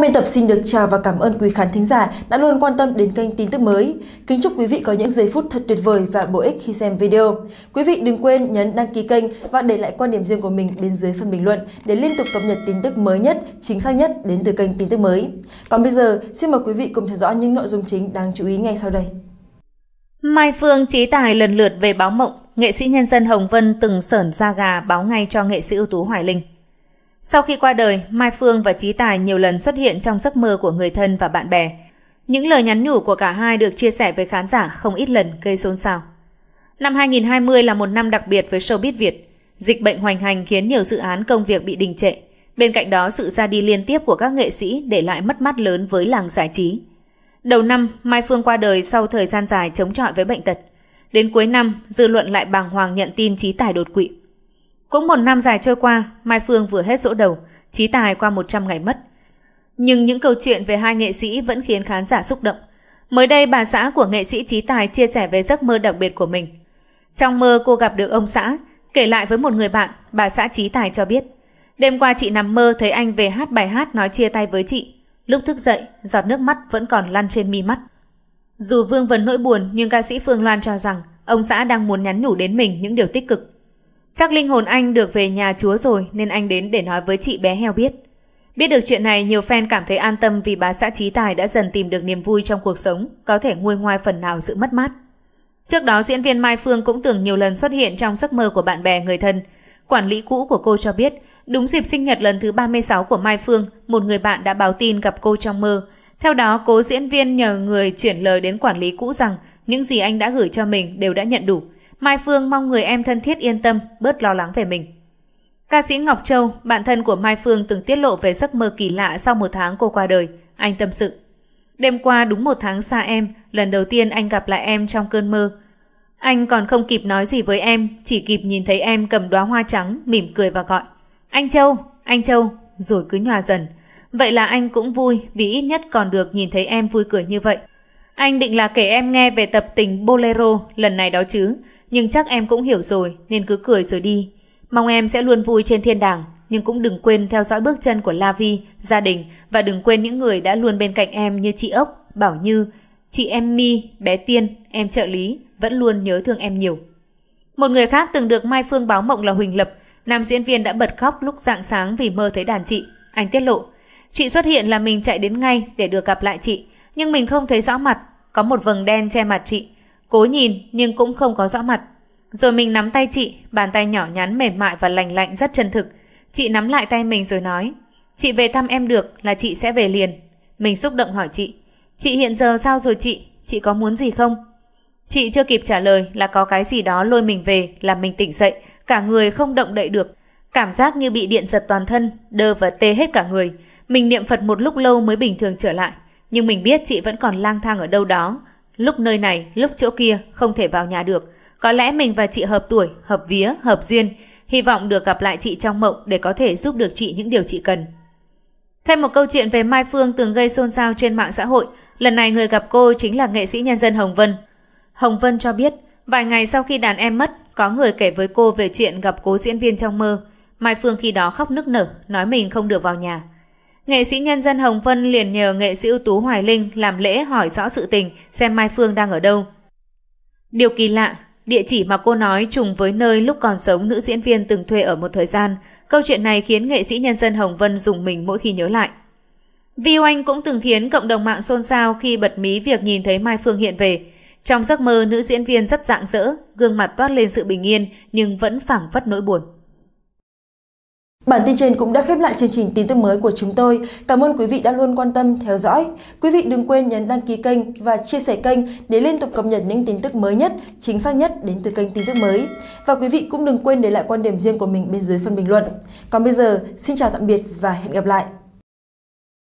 biên tập xin được chào và cảm ơn quý khán thính giả đã luôn quan tâm đến kênh tin tức mới. Kính chúc quý vị có những giây phút thật tuyệt vời và bổ ích khi xem video. Quý vị đừng quên nhấn đăng ký kênh và để lại quan điểm riêng của mình bên dưới phần bình luận để liên tục cập nhật tin tức mới nhất, chính xác nhất đến từ kênh tin tức mới. Còn bây giờ, xin mời quý vị cùng theo dõi những nội dung chính đáng chú ý ngay sau đây. Mai Phương, Trí Tài lần lượt về báo mộng, nghệ sĩ nhân dân Hồng Vân từng sởn ra gà báo ngay cho nghệ sĩ ưu tú Hoài Linh. Sau khi qua đời, Mai Phương và Chí Tài nhiều lần xuất hiện trong giấc mơ của người thân và bạn bè. Những lời nhắn nhủ của cả hai được chia sẻ với khán giả không ít lần gây xôn xao. Năm 2020 là một năm đặc biệt với showbiz Việt. Dịch bệnh hoành hành khiến nhiều dự án công việc bị đình trệ. Bên cạnh đó, sự ra đi liên tiếp của các nghệ sĩ để lại mất mát lớn với làng giải trí. Đầu năm, Mai Phương qua đời sau thời gian dài chống chọi với bệnh tật. Đến cuối năm, dư luận lại bàng hoàng nhận tin trí tài đột quỵ. Cũng một năm dài trôi qua, Mai Phương vừa hết dỗ đầu, trí tài qua 100 ngày mất. Nhưng những câu chuyện về hai nghệ sĩ vẫn khiến khán giả xúc động. Mới đây, bà xã của nghệ sĩ Trí Tài chia sẻ về giấc mơ đặc biệt của mình. Trong mơ cô gặp được ông xã, kể lại với một người bạn, bà xã Trí Tài cho biết. Đêm qua chị nằm mơ thấy anh về hát bài hát nói chia tay với chị. Lúc thức dậy, giọt nước mắt vẫn còn lăn trên mi mắt. Dù vương vấn nỗi buồn nhưng ca sĩ Phương Loan cho rằng ông xã đang muốn nhắn nhủ đến mình những điều tích cực. Chắc linh hồn anh được về nhà chúa rồi nên anh đến để nói với chị bé heo biết. Biết được chuyện này, nhiều fan cảm thấy an tâm vì bà xã trí tài đã dần tìm được niềm vui trong cuộc sống, có thể nguôi ngoai phần nào sự mất mát. Trước đó, diễn viên Mai Phương cũng từng nhiều lần xuất hiện trong giấc mơ của bạn bè người thân. Quản lý cũ của cô cho biết, đúng dịp sinh nhật lần thứ 36 của Mai Phương, một người bạn đã báo tin gặp cô trong mơ. Theo đó, cố diễn viên nhờ người chuyển lời đến quản lý cũ rằng những gì anh đã gửi cho mình đều đã nhận đủ. Mai Phương mong người em thân thiết yên tâm, bớt lo lắng về mình. Ca sĩ Ngọc Châu, bạn thân của Mai Phương từng tiết lộ về giấc mơ kỳ lạ sau một tháng cô qua đời. Anh tâm sự. Đêm qua đúng một tháng xa em, lần đầu tiên anh gặp lại em trong cơn mơ. Anh còn không kịp nói gì với em, chỉ kịp nhìn thấy em cầm đóa hoa trắng, mỉm cười và gọi. Anh Châu, anh Châu, rồi cứ nhòa dần. Vậy là anh cũng vui vì ít nhất còn được nhìn thấy em vui cười như vậy. Anh định là kể em nghe về tập tình bolero lần này đó chứ, nhưng chắc em cũng hiểu rồi nên cứ cười rồi đi. Mong em sẽ luôn vui trên thiên đàng, nhưng cũng đừng quên theo dõi bước chân của Lavi, gia đình và đừng quên những người đã luôn bên cạnh em như chị Ốc, Bảo Như, chị em Mi, bé Tiên, em trợ lý, vẫn luôn nhớ thương em nhiều. Một người khác từng được Mai Phương báo mộng là Huỳnh Lập, nam diễn viên đã bật khóc lúc rạng sáng vì mơ thấy đàn chị. Anh tiết lộ, chị xuất hiện là mình chạy đến ngay để được gặp lại chị nhưng mình không thấy rõ mặt, có một vầng đen che mặt chị. Cố nhìn nhưng cũng không có rõ mặt. Rồi mình nắm tay chị, bàn tay nhỏ nhắn mềm mại và lành lạnh rất chân thực. Chị nắm lại tay mình rồi nói, chị về thăm em được là chị sẽ về liền. Mình xúc động hỏi chị, chị hiện giờ sao rồi chị, chị có muốn gì không? Chị chưa kịp trả lời là có cái gì đó lôi mình về làm mình tỉnh dậy, cả người không động đậy được. Cảm giác như bị điện giật toàn thân, đơ và tê hết cả người. Mình niệm Phật một lúc lâu mới bình thường trở lại nhưng mình biết chị vẫn còn lang thang ở đâu đó. Lúc nơi này, lúc chỗ kia, không thể vào nhà được. Có lẽ mình và chị hợp tuổi, hợp vía, hợp duyên. Hy vọng được gặp lại chị trong mộng để có thể giúp được chị những điều chị cần. Thêm một câu chuyện về Mai Phương từng gây xôn xao trên mạng xã hội. Lần này người gặp cô chính là nghệ sĩ nhân dân Hồng Vân. Hồng Vân cho biết, vài ngày sau khi đàn em mất, có người kể với cô về chuyện gặp cố diễn viên trong mơ. Mai Phương khi đó khóc nức nở, nói mình không được vào nhà. Nghệ sĩ nhân dân Hồng Vân liền nhờ nghệ sĩ ưu tú Hoài Linh làm lễ hỏi rõ sự tình xem Mai Phương đang ở đâu. Điều kỳ lạ, địa chỉ mà cô nói trùng với nơi lúc còn sống nữ diễn viên từng thuê ở một thời gian. Câu chuyện này khiến nghệ sĩ nhân dân Hồng Vân dùng mình mỗi khi nhớ lại. Vi Oanh cũng từng khiến cộng đồng mạng xôn xao khi bật mí việc nhìn thấy Mai Phương hiện về. Trong giấc mơ, nữ diễn viên rất rạng rỡ, gương mặt toát lên sự bình yên nhưng vẫn phảng phất nỗi buồn. Bản tin trên cũng đã khép lại chương trình tin tức mới của chúng tôi. Cảm ơn quý vị đã luôn quan tâm theo dõi. Quý vị đừng quên nhấn đăng ký kênh và chia sẻ kênh để liên tục cập nhật những tin tức mới nhất, chính xác nhất đến từ kênh tin tức mới. Và quý vị cũng đừng quên để lại quan điểm riêng của mình bên dưới phần bình luận. Còn bây giờ, xin chào tạm biệt và hẹn gặp lại.